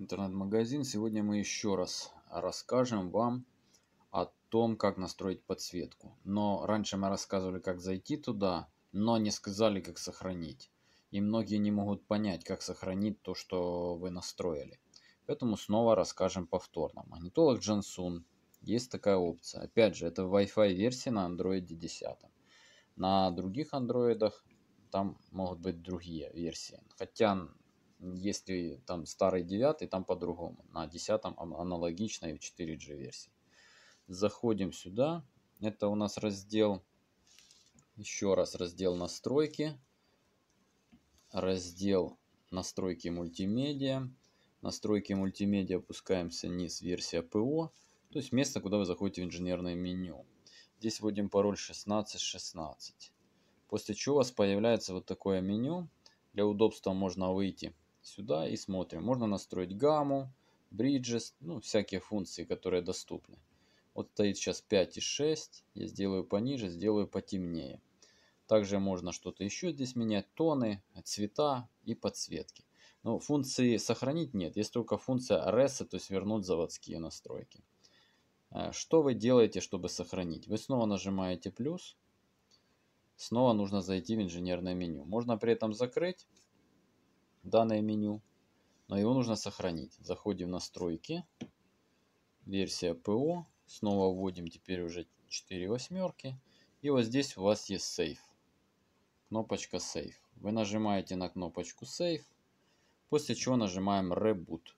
интернет-магазин. Сегодня мы еще раз расскажем вам о том, как настроить подсветку. Но раньше мы рассказывали, как зайти туда, но не сказали, как сохранить. И многие не могут понять, как сохранить то, что вы настроили. Поэтому снова расскажем повторно. Магнитолог Джансун. Есть такая опция. Опять же, это Wi-Fi версия на Android 10. На других андроидах там могут быть другие версии. Хотя если там старый 9, там по-другому. На 10 аналогично и в 4G версии. Заходим сюда. Это у нас раздел, еще раз раздел настройки, раздел настройки мультимедиа. Настройки мультимедиа опускаемся низ, версия ПО. То есть место, куда вы заходите в инженерное меню. Здесь вводим пароль 1616. После чего у вас появляется вот такое меню. Для удобства можно выйти сюда и смотрим. Можно настроить гамму, бриджес, ну, всякие функции, которые доступны. Вот стоит сейчас 5 и 6. Я сделаю пониже, сделаю потемнее. Также можно что-то еще здесь менять. Тоны, цвета и подсветки. Но функции сохранить нет. Есть только функция reset, то есть вернуть заводские настройки. Э, что вы делаете, чтобы сохранить? Вы снова нажимаете плюс. Снова нужно зайти в инженерное меню. Можно при этом закрыть данное меню, но его нужно сохранить. Заходим в настройки, версия ПО, снова вводим теперь уже 4 восьмерки. И вот здесь у вас есть сейф, кнопочка сейф. Вы нажимаете на кнопочку сейф, после чего нажимаем Reboot.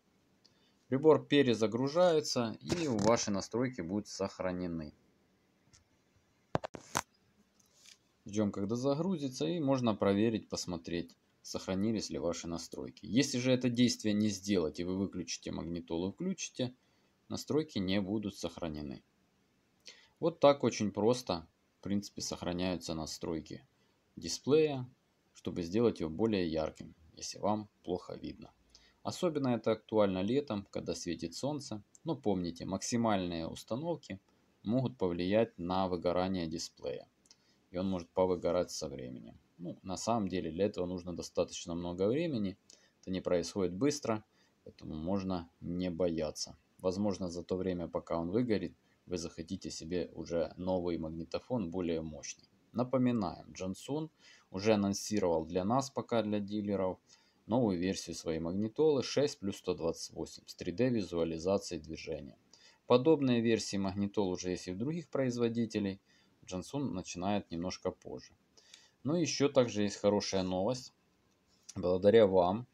Прибор перезагружается и ваши настройки будут сохранены. Ждем, когда загрузится и можно проверить, посмотреть, сохранились ли ваши настройки. Если же это действие не сделать и вы выключите магнитолу включите, настройки не будут сохранены. Вот так очень просто в принципе сохраняются настройки дисплея, чтобы сделать его более ярким, если вам плохо видно. Особенно это актуально летом, когда светит солнце. Но помните, максимальные установки могут повлиять на выгорание дисплея. И он может повыгорать со временем. Ну, на самом деле для этого нужно достаточно много времени. Это не происходит быстро, поэтому можно не бояться. Возможно, за то время, пока он выгорит, вы захотите себе уже новый магнитофон, более мощный. Напоминаем, Джонсон уже анонсировал для нас, пока для дилеров, новую версию своей магнитолы 6 плюс 128 с 3D визуализацией движения. Подобные версии магнитол уже есть и у других производителей. Джонсон начинает немножко позже. Ну, еще также есть хорошая новость. Благодаря вам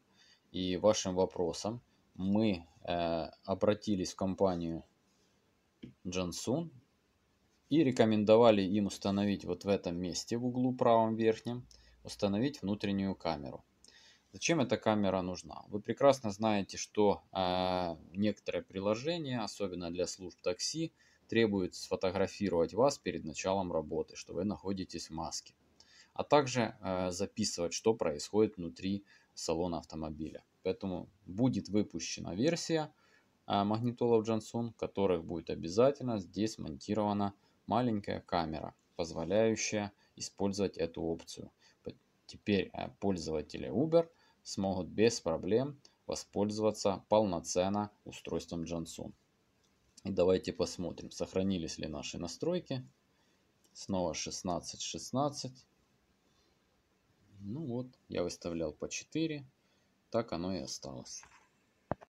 и вашим вопросам мы э, обратились в компанию Джансун и рекомендовали им установить вот в этом месте в углу правом верхнем, установить внутреннюю камеру. Зачем эта камера нужна? Вы прекрасно знаете, что э, некоторые приложения, особенно для служб такси, требуют сфотографировать вас перед началом работы, что вы находитесь в маске а также э, записывать, что происходит внутри салона автомобиля. Поэтому будет выпущена версия э, магнитолов Johnson, в которых будет обязательно здесь монтирована маленькая камера, позволяющая использовать эту опцию. Теперь э, пользователи Uber смогут без проблем воспользоваться полноценно устройством Johnson. И давайте посмотрим, сохранились ли наши настройки. Снова 16, 16. Ну вот, я выставлял по 4, так оно и осталось.